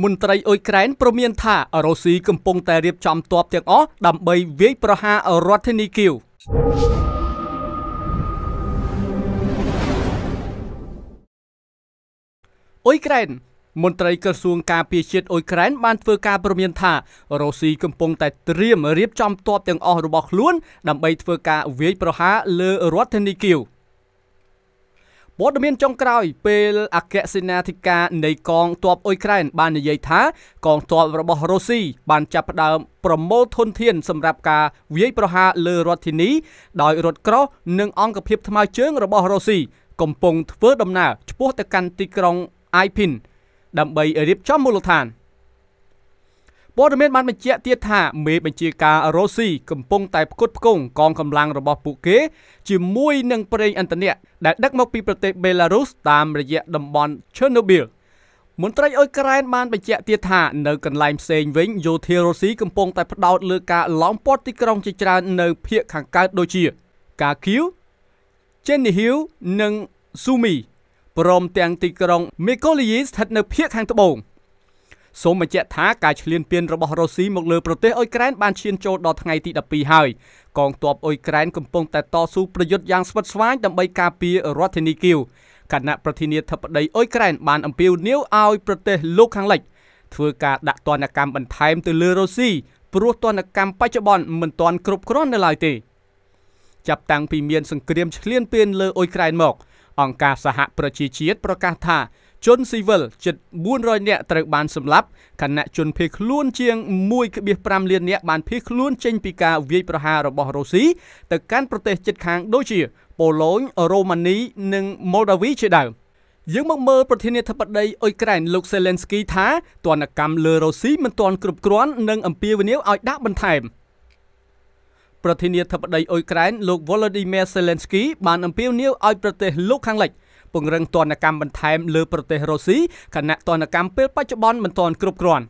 មន្ត្រីអ៊ុយក្រែនព្រមានថារុស្ស៊ីកំពុងតែរៀបចំទ័ពទាំងអស់ដើម្បីវាយប្រហាររដ្ឋធានីគីវអ៊ុយក្រែនមន្ត្រីក្រសួងការពារជាតិអ៊ុយក្រែនបានធ្វើការព្រមានថារុស្ស៊ីកំពុងតែត្រៀមរៀបចំទ័ពទាំងអស់របស់ខ្លួនដើម្បីធ្វើការវាយប្រហារលើរដ្ឋធានីគីវ។វត្តមានចុងក្រោយពេលអគ្គសេនាធិការនៃកងទ័ពអ៊ុយក្រែន បាននិយាយថាកងទ័ពរបស់រុស្ស៊ីបានចាប់ផ្ដើមប្រមូលធនធាន សម្រាប់ការវាយប្រហារលើរដ្ឋធានីដោយរថក្រោះនិងអង្គភាព ថ្មើរជើង របស់រុស្ស៊ីកំពុងធ្វើដំណើរឆ្ពោះទៅកាន់ទីក្រុងអៃភីនដើម្បីរៀបចំមូលដ្ឋាន។ព័ត៌មានបានបញ្ជាក់ទៀតថាមេបញ្ជាការរុស្ស៊ីកំពុងតែផ្គត់ផ្គង់កងកម្លាំងរបស់ពួកគេជាមួយនឹងប្រេងឥន្ធនៈដែលដឹកមកពីប្រទេសបេឡារុសតាមរយៈតំបន់ Chernobyl មន្ត្រីអ៊ុយក្រែនបានបញ្ជាក់ទៀតថានៅកន្លែងផ្សេងវិញយោធារុស្ស៊ីកំពុងតែផ្ដោតលើការឡោមព័ទ្ធទីក្រុងជាច្រើននៅភូមិខាងកើតដូចជាកាគីវ Chernihiv និង Sumy ព្រមទាំងទីក្រុង Mykolaiv ស្ថិតនៅភូមិខាងត្បូង។សូមបញ្ជាក់ថាការឈ្លានពានរបស់រុស្ស៊ីមកលើប្រទេសអ៊ុយក្រែនបានឈានចូលដល់ថ្ងៃទី12ហើយកងទ័ពអ៊ុយក្រែនកំពុងតែតស៊ូប្រយុទ្ធយ៉ាងស្វិតស្វាញដើម្បីការពាររដ្ឋធានីគៀវគណៈប្រធានាធិបតីអ៊ុយក្រែនបានអំពាវនាវឲ្យប្រទេសលោកខាងលិចធ្វើការដាក់ទណ្ឌកម្មបន្ថែមទៅលើរុស្ស៊ីព្រោះទណ្ឌកម្មបច្ចុប្បន្នមិនទាន់គ្រប់គ្រាន់នៅឡើយទេចាប់តាំងពីមានសង្គ្រាមឈ្លានពានលើអ៊ុយក្រែនមក អង្គការសហប្រជាជាតិប្រកាសថាជនស៊ីវិលជិត400នាក់ត្រូវបានសម្លាប់ខណៈជនភៀសខ្លួនជាង1.5លាននាក់បានភៀសខ្លួន ចេញពីការវាយប្រហាររបស់រុស្ស៊ីទៅកាន់ប្រទេសជិតខាងដូចជាប៉ូឡូញរូម៉ានី និងម៉ូលដាវីជាដើមយើងមកមើលប្រធានាធិបតីអ៊ុយក្រែនលោកសេលេនស្គីថាទណ្ឌកម្មលើរុស្ស៊ីមិនទាន់គ្រប់គ្រាន់និងអំពាវនាវឲ្យដាក់បន្ថែមប្រធានាធិបតីអ៊ុយក្រែនលោក Volodymyr Zelensky បានអំពាវនាវឲ្យប្រទេសលោកខាងលិចពង្រឹងទណ្ឌកម្មបន្ថែមលើប្រទេសរុស្ស៊ីខណៈទណ្ឌកម្មពេលបច្ចុប្បន្នមិនទាន់គ្រប់គ្រាន់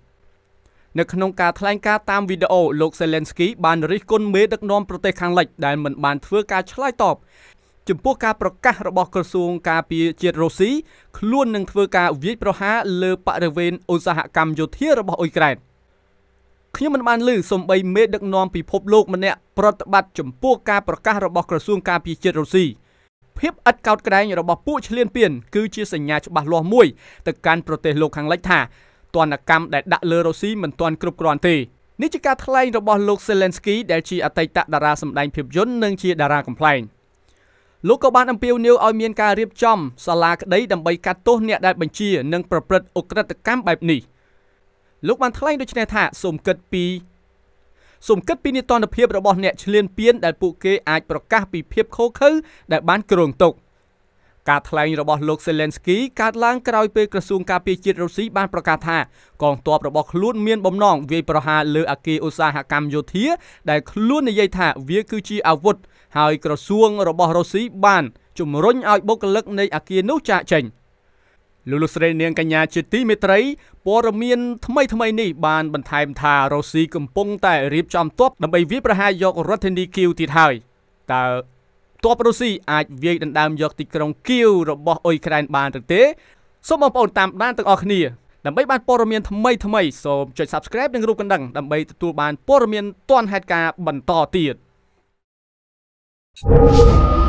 នៅក្នុងការថ្លែងការណ៍តាមវីដេអូលោក Zelensky បានរិះគន់មេដឹកនាំប្រទេសខាងលិចដែលមិនបានធ្វើការឆ្លើយតបចំពោះការប្រកាសរបស់ក្រសួងការពារជាតិរុស្ស៊ីខ្លួននឹងធ្វើការវាយប្រហារលើបរិវេណឧស្សាហកម្មយោធារបស់អ៊ុយក្រែនខ្ញុំមិនបានឮសំបីមេដឹកនាំពិភពលោកម្នាក់ប្រតិបត្តិចំពោះការប្រកាសរបស់ក្រសួងការពារជាតិរុស្ស៊ីភាពឥតកោតក្រែងរបស់ពួកឈ្លានពានគឺជាសញ្ញាច្បាស់លាស់មួយទៅកាន់ប្រទេសលោកខាងលិចថាទណ្ឌកម្មដែលដាក់លើរុស្ស៊ីមិនទាន់គ្រប់គ្រាន់ទេនេះជាការថ្លែងរបស់លោក Zelensky ដែលជាអតីតតារាសម្ដែងភាពយន្តនិងជាតារាកំប្លែងលោកក៏បានអំពាវនាវឲ្យមានការរៀបចំសាលាក្តីដើម្បីកាត់ទោសអ្នកដែលបញ្ជានិងប្រព្រឹត្តអុក្រិតកម្មបែបនេះលោកបានថ្លែងដូចនេះថាសូមគិតពីសូមគិតពីនិតនភាពរបស់អ្នកឈ្លានពានដែលពួកគេអាចប្រកាសពីភាពខូខើដែលបានគ្រោងទុកការថ្លែងរបស់លោក Zelensky កើតឡើងក្រោយពេលក្រសួងការពារជាតិរុស្ស៊ីបានប្រកាសថាកងទ័ពរបស់ខ្លួនមានបំណងវាយប្រហារលើអគារឧស្សាហកម្មយោធា ដែលខ្លួននិយាយថា វាគឺជាអាវុធហើយក្រសួងរបស់រុស្ស៊ីបានជំរុញឲ្យបុគ្គលិកនៃអគារនោះចាកចេញ។លោកលោកស្រីនាងកញ្ញាជាទីមេត្រីព័ត៌មានថ្មីថ្មីនេះបានបន្ថែមថារុស្ស៊ីកំពុងតែរៀបចំទ័ពដើម្បីវាយប្រហារយករដ្ឋធានីគីវទៀតហើយតើទ័ពរុស្ស៊ីអាចវាយដណ្ដើមយក ទីក្រុងគីវរបស់អ៊ុយក្រែន បានឬទេសូមបងប្អូនតាមដានទាំងអស់គ្នាដើម្បីបានព័ត៌មានថ្មីថ្មីសូមចុច Subscribe និងរូបកណ្ដឹងដើម្បីទទួលបានព័ត៌មានទាន់ហេតុការណ៍បន្តទៀត you